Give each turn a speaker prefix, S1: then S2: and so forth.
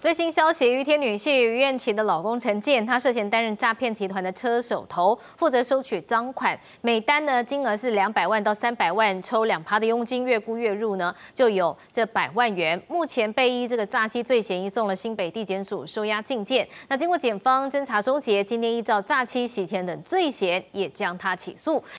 S1: 最新消息，于天女婿于艳琴的老公陈建，他涉嫌担任诈骗集团的车手头，负责收取赃款，每单呢金额是两百万到三百万，抽两趴的佣金，月估月入呢就有这百万元。目前被依这个诈欺罪嫌移送了新北地检署收押禁见。那经过检方侦查终结，今天依照诈欺、洗钱等罪嫌，也将他起诉。